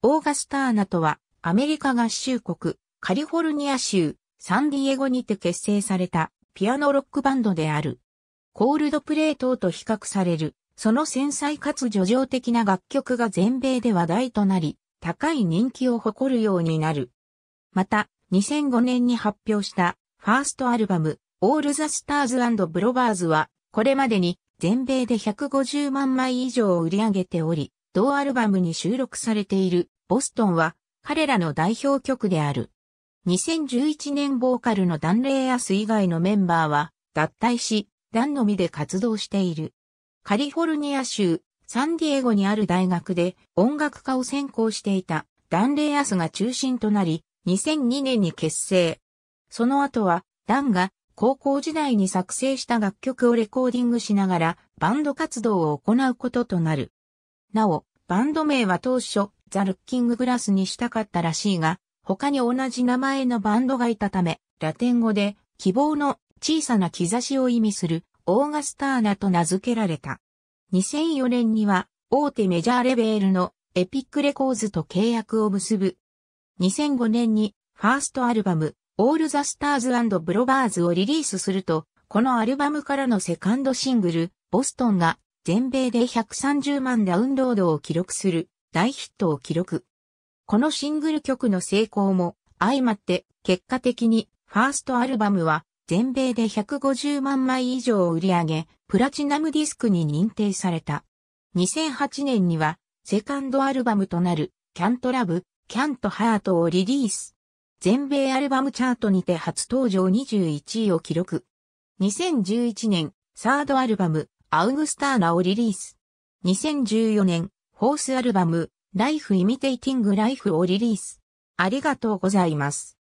オーガスターナとは、アメリカ合衆国、カリフォルニア州、サンディエゴにて結成された、ピアノロックバンドである。コールドプレートと比較される、その繊細かつ叙情的な楽曲が全米で話題となり、高い人気を誇るようになる。また、2005年に発表した、ファーストアルバム、オールザスターズブロバーズは、これまでに、全米で150万枚以上を売り上げており、同アルバムに収録されているボストンは彼らの代表曲である。2011年ボーカルのダン・レイアス以外のメンバーは脱退し、ダンのみで活動している。カリフォルニア州サンディエゴにある大学で音楽家を専攻していたダン・レイアスが中心となり、2002年に結成。その後はダンが高校時代に作成した楽曲をレコーディングしながらバンド活動を行うこととなる。なお、バンド名は当初、ザ・ルッキンググラスにしたかったらしいが、他に同じ名前のバンドがいたため、ラテン語で希望の小さな兆しを意味するオーガスターナと名付けられた。2004年には大手メジャーレベルのエピックレコーズと契約を結ぶ。2005年にファーストアルバムオールザスターズブロバーズをリリースすると、このアルバムからのセカンドシングル、ボストンが全米で130万ダウンロードを記録する。大ヒットを記録。このシングル曲の成功も相まって結果的にファーストアルバムは全米で150万枚以上を売り上げ、プラチナムディスクに認定された。2008年にはセカンドアルバムとなるキャントラブ、キャントハートをリリース。全米アルバムチャートにて初登場21位を記録。2011年、サードアルバム、アウグスターナをリリース。2014年、フォースアルバム、Life Imitating Life をリリース。ありがとうございます。